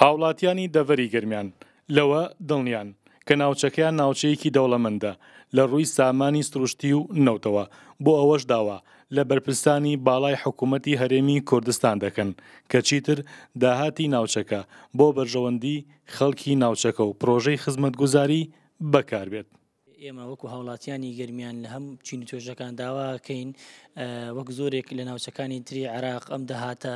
هاوڵاتیانی دەڤری گرمیان لەوە دڵنیان کە ناوچەکەیان ناوچەیەکی دەوڵەمەندە لە ڕووی سامانی سروشتی و نەوتەوە بۆ ئەوەش داوە لە بەرپرسانی باڵای حکوومەتی هەرێمی کوردستان دەکەن کە چیتر داهاتی ناوچەکە بۆ بەرژەوەندی خەڵکی ناوچەکە و پرۆژەی خزمەتگوزاری بەکاربێت. ئێمە وەکو هاوڵاتیانی گرمیان لە هەم چین توێژەکان داواکەین وەک زۆرێک لە ناوچەکانی تری عراق ئەم دەهاتە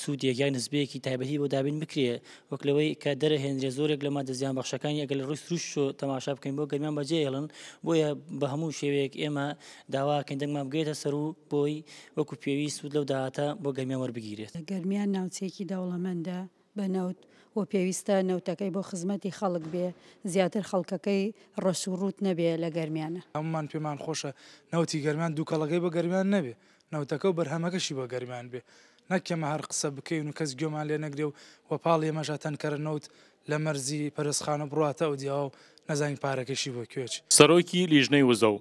سوودیەکیان نزبەیەکی تایبەتی بۆ دابین بکرێ وەک لەوەی کە دەرەهێنرێ زۆرێک لەما دەزیان بەخشەکانی ئەگەل لە ڕووی روش تەماشا بکەین بۆ گەرمیان بەجێڵن بۆیە بە هەموو شێوەیەک ئێمە داواکەین دەنگمان بگێتە سەر و بۆی وەکو پێویست سوود لەو داهاتە بۆ گەرمیان وەربگیرێت گەرمیان ناوچێکی داوڵەمەندە. بە نەوت و پێویستە نەوتەکەی بۆ خزمەتی خەڵک بێ زیاتر خەڵکەکەی ڕەسوڕوت نەبێ لە گەرمیانە ئەممان پێمان خۆشە نەوتی گەرمان دوو کەڵەکەی بە گەرمیان نەبێ نەوتەکە و بەرهەمەکەشی بە گەرمیان بێ نەکەمە هەر قسە بکەین و کەس گوێمان لێ نەگرێ و وە پاڵ ئێمەژاتەن کەرە نەوت لە مەرزی پەرستخانە بڕاتە ئەو دیاوە نەزانین پارەکەشی بۆ کوێچ سەرۆکی لیژنەی وزە و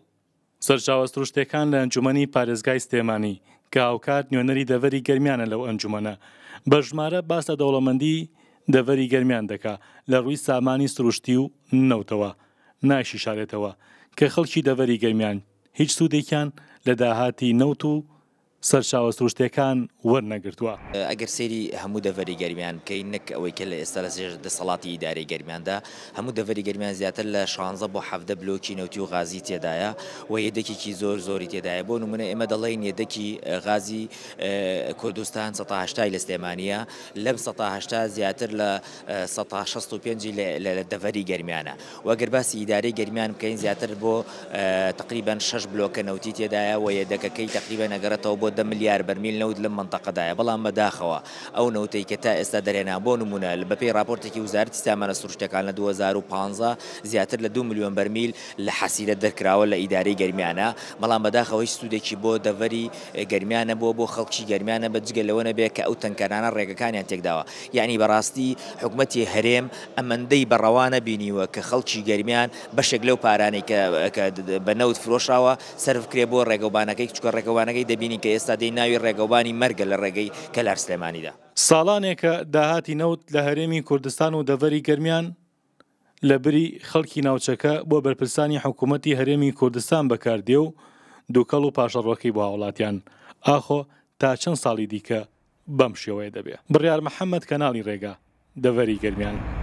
سەرچاوەستر شتێکان لە ئەنجومی پارێزگای سێمانی کە هاوکات نوێنەری دەڤری گەرمیانە لەو ئەنجومەنە بە ژمارە باسە دەوڵەمەندی دەڤری گەرمیان دەکا لە ڕووی سامانی سروشتی و نەوتەوە ناشی شارێتەوە کە خەڵکی دەڤری گەرمیان هیچ سوودێکیان لە داهاتی نەوت و سەر چاوە سروشتەکان وەرنەگرتووە ئەگەر سێری هەموو دەڤری گەرمیان بکەین نەک ئەوەی کە لە ئێستا لە سێژ دەسەڵاتی ئیداری گەرمیاندا هەموو دەڤری گەرمیان زیاتر لە 16 بۆ حەفدە بلۆکی نەوتی و غازی تێدایە و یەدەکێکی زۆر زۆری تێدایە بۆ نمونە ئێمە دەڵێن یەدەکی غازی کوردستان 1970 لە سلێمانە لەم 1970 زیاتر لە 1965 لە دەڤری گەرمیانە وەگەر باسی ئیداری گەرمیان بکەین زیاتر بۆ تقریبان 6 بلۆکە نەوتی تێدایە و یەدەکەکەی تقریبان نەگەڕێتەوە بۆ بۆ دە ملیار بەرمیل نەوت لە منتەقەدایە بەڵام بەداخەوە ئەو نەوتەی کە تا ئێستا دەرێنا بۆ نمونە لە بەپی راپۆرتێکی وزارتی سامانە سروشتەکان لە 2015 زیاتر لە دو میلیۆن بەرمیل لە حەسیرە دەرکراوە لە ئیداری گەرمیانە بەڵام بەداخەوەی سوودێکی بۆ دەڤری گەرمیانە بووە بۆ خەڵکی گەرمیانە بە جگە لەوە نەبێت کە ئەو تەنکەرانە ڕێگەکانیان تێکداوە یعنی بەڕاستی حکومەتی هەرێم ئەمەندەی بەڕەوانە بینیوە کە خەڵکی گەرمیان بەشێک لەو پارانەی کە بەنەوت فرۆشاوە سرفکرێ بۆ ڕێگەبانەکەی چکە ڕێگەوانەکەی دەبینی کە ئێستا دەی ناوی ڕێگەوبانی مەرگە لە ڕێگەی کەلار سلێمانیدا ساڵانێکە داهاتی نەوت لە هەرێمی کوردستان و دەڤری گەرمیان لە بری خەڵکی ناوچەکە بۆ بەرپرسانی حکوومەتتی هەرێمی کوردستان بەکاردێ و دووکەڵ و پاشەڕۆکی بۆ هاوڵاتیان ئاخۆ تا چەند ساڵی دیکە بەم شێوەیە دەبێت بڕیار محەممەد کەناڵی ڕێگا دەڤری گەرمیان.